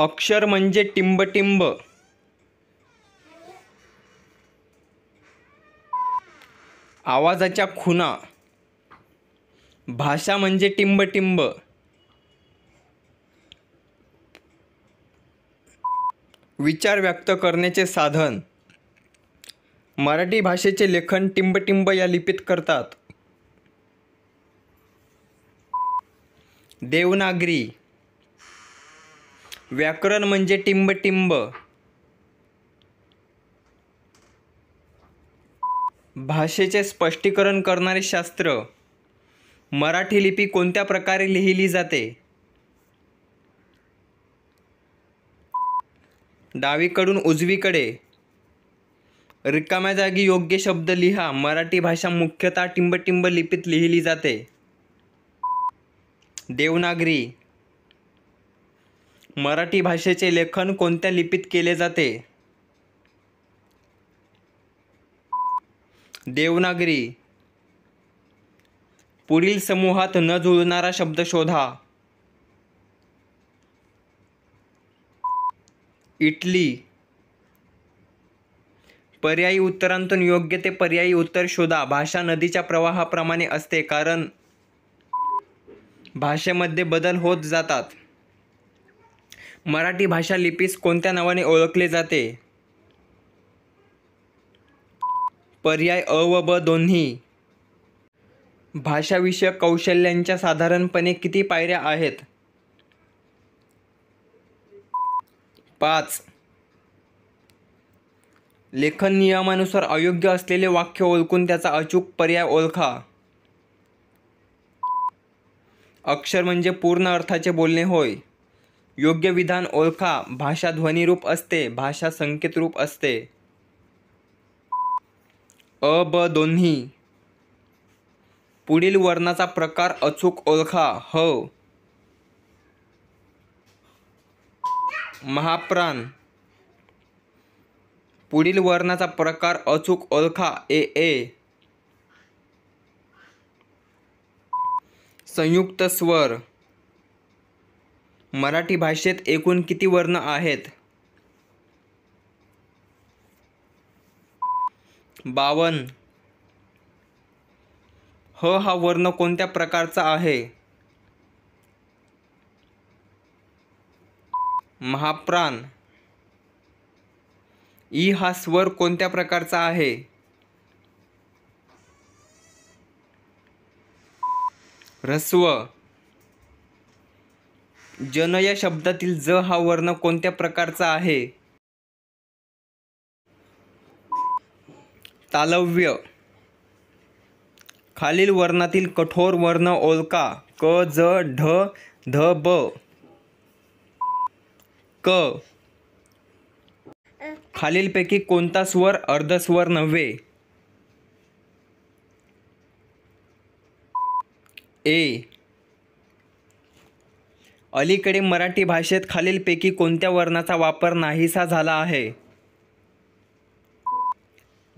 अक्षर म्हणजे टिंबटिंब आवाजाच्या खुना भाषा म्हणजे टिंबटिंब विचार व्यक्त करण्याचे साधन मराठी भाषेचे लेखन टिंबटिंब या लिपीत करतात देवनागरी व्याकरण म्हणजे टिंब भाषेचे स्पष्टीकरण करणारे शास्त्र मराठी लिपी कोणत्या प्रकारे लिहिली जाते डावीकडून उजवीकडे रिकाम्या जागी योग्य शब्द लिहा मराठी भाषा मुख्यतः टिंबटिंब लिपीत लिहिली जाते देवनागरी मराठी भाषेचे लेखन कोणत्या लिपीत केले जाते देवनागरी पुढील समूहात न जुळणारा शब्द शोधा इटली पर्यायी उत्तरांतून योग्य ते पर्यायी उत्तर शोधा भाषा नदीच्या प्रवाहाप्रमाणे असते कारण भाषेमध्ये बदल होत जातात मराठी भाषा लिपीस कोणत्या नावाने ओळखले जाते पर्याय अ व ब दोन्ही भाषाविषयक कौशल्यांच्या साधारणपणे किती पायऱ्या आहेत पाच लेखन नियमानुसार अयोग्य असलेले वाक्य ओळखून त्याचा अचूक पर्याय ओळखा अक्षर म्हणजे पूर्ण अर्थाचे बोलणे होय योग्य विधान ओळखा भाषा ध्वनिरूप असते भाषा रूप असते अ ब दोन्ही पुढील वर्णाचा प्रकार अचूक ओळखा ह महाप्राण पुढील वर्णाचा प्रकार अचूक ओळखा ए ए संयुक्त स्वर मराठी भाषेत एकूण किती वर्ण आहेत बावन ह हा वर्ण कोणत्या प्रकारचा आहे महाप्राण ई हा स्वर कोणत्या प्रकारचा आहे रस्व जन या शब्दातील ज हा वर्ण कोणत्या प्रकारचा आहे तालव्य खालील वर्णातील कठोर वर्ण ओळखा क ज ढ ध ब क खालीलपैकी कोणता स्वर अर्धस्वर नव्हे ए अलीकडे मराठी भाषेत खालीलपैकी कोणत्या वर्णाचा वापर नाहीसा झाला आहे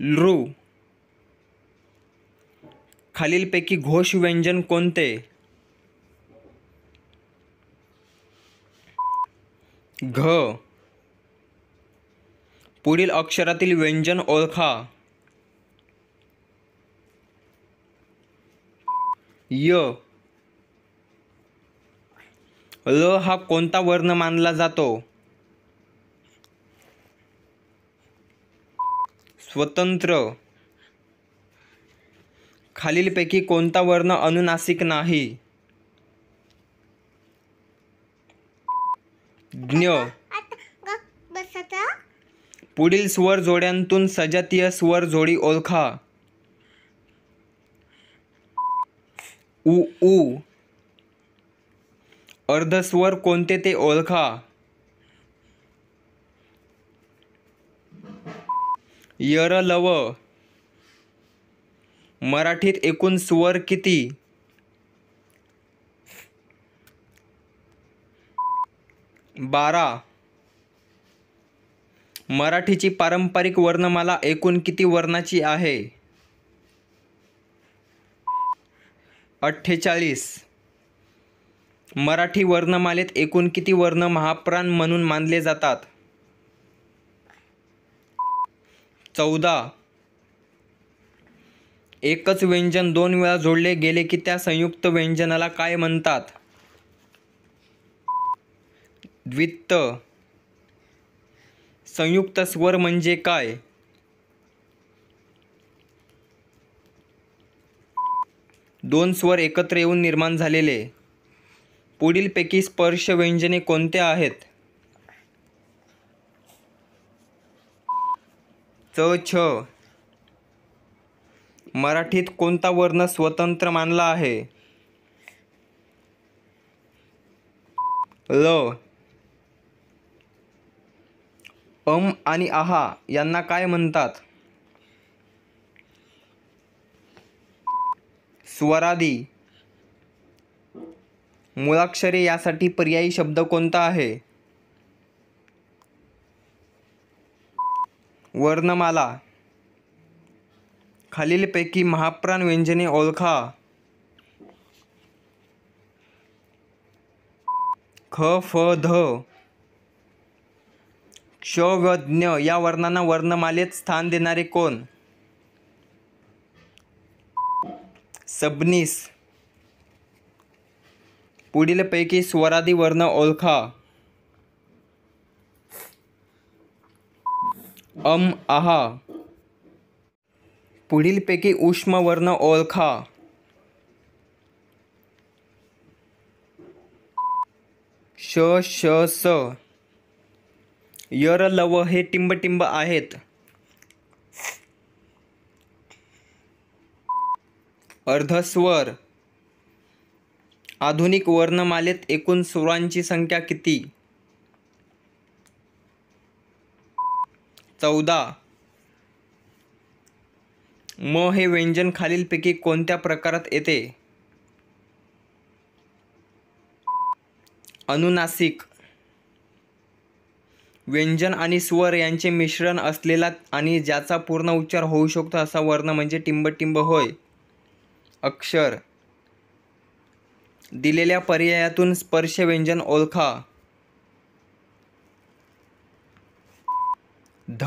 लृ खालीलपैकी घोष व्यंजन कोणते घ पुढील अक्षरातील व्यंजन ओळखा य ल हा कोणता वर्ण मानला जातो स्वतंत्र खालीलपैकी कोणता वर्ण अनुनासिक नाही ज्ञ पुढील स्वर जोड्यांतून सजातीय स्वर जोडी ओळखा उ उ अर्धस्वर कोणते ते ओळखा लव मराठीत एकूण स्वर किती बारा मराठीची पारंपरिक वर्णमाला एकूण किती वर्णाची आहे अठ्ठेचाळीस मराठी वर्णमालेत एकूण किती वर्ण महाप्राण म्हणून मानले जातात चौदा एकच व्यंजन दोन वेळा जोडले गेले की त्या संयुक्त व्यंजनाला काय म्हणतात द्वित्त संयुक्त स्वर म्हणजे काय दोन स्वर एकत्र येऊन निर्माण झालेले पुढीलपैकी स्पर्श व्यंजने कोणत्या आहेत च छ मराठीत कोणता वर्ण स्वतंत्र मानला आहे ल अम आणि आहा यांना काय म्हणतात स्वरादी मुळाक्षरे यासाठी पर्यायी शब्द कोणता आहे वर्णमाला खालीलपैकी महाप्राण व्यंजने ओळखा ख फ ध क्ष व ज्ञ या वर्णांना वर्णमालेत स्थान देणारे कोण सबनीस पुढीलपैकी स्वरादी वर्ण ओळखा अम आहा पुढीलपैकी उष्म वर्ण ओळखा श श स यर लव हे टिंबटिंब आहेत अर्धस्वर आधुनिक वर्णमालेत एकूण सुरांची संख्या किती चौदा म हे व्यंजन खालीलपैकी कोणत्या प्रकारात येते अनुनासिक व्यंजन आणि स्वर यांचे मिश्रण असलेला आणि ज्याचा पूर्ण उच्चार होऊ शकतो असा वर्ण म्हणजे टिंबटिंब होय अक्षर दिलेल्या पर्यायातून स्पर्श व्यंजन ओळखा ध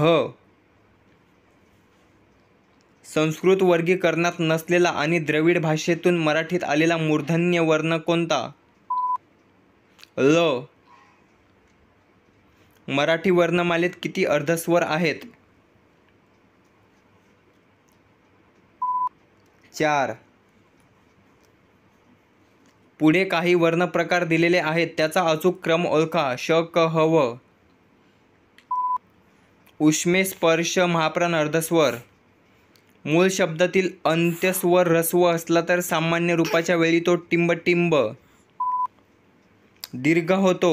संस्कृत वर्गीकरणात नसलेला आणि द्रविड भाषेतून मराठीत आलेला मूर्धन्य वर्ण कोणता ल मराठी वर्णमालेत किती अर्धस्वर आहेत चार पुढे काही वर्णप्रकार दिलेले आहेत त्याचा अचूक क्रम ओळखा श क ह व उष्मे स्पर्श महाप्राण अर्धस्वर मूळ शब्दातील अंत्यस्वर रस्व असला तर सामान्य रूपाच्या वेळी तो टिंबटिंब दीर्घ होतो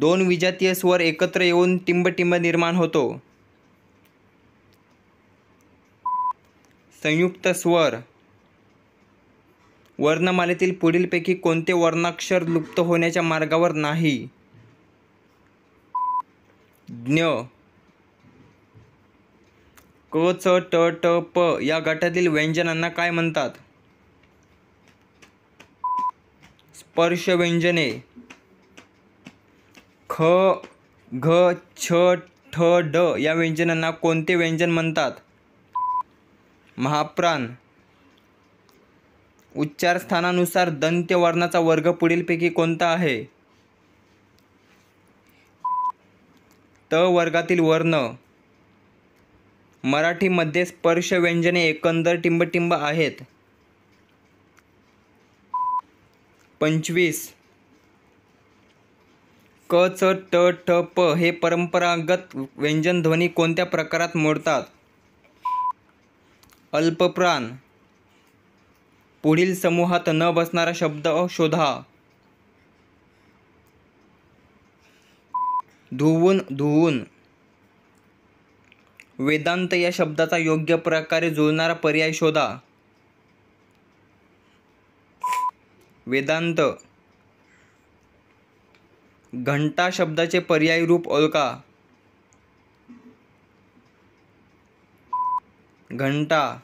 दोन विजातीय स्वर एकत्र येऊन टिंबटिंब निर्माण होतो संयुक्त स्वर वर्णमालेतील पुढीलपैकी कोणते वर्णाक्षर लुप्त होण्याच्या मार्गावर नाही ज्ञ क च ट ट प या गटातील व्यंजनांना काय म्हणतात स्पर्श व्यंजने ख घ छ ठ ड या व्यंजनांना कोणते व्यंजन म्हणतात महाप्राण उच्चारस्थानानुसार दंत्यवर्णाचा वर्ग पुढीलपैकी कोणता आहे त वर्गातील वर्ण मराठीमध्ये स्पर्श व्यंजने एकंदर टिंबटिंब आहेत पंचवीस क च ट ठ प हे परंपरागत व्यंजन ध्वनी कोणत्या प्रकारात मोडतात अल्पप्राण पुढील समूहात न बसणारा शब्द शोधा धुवून धुवून वेदांत या शब्दाचा योग्य प्रकारे जुळणारा पर्याय शोधा वेदांत घंटा शब्दाचे पर्याय रूप ओळखा घंटा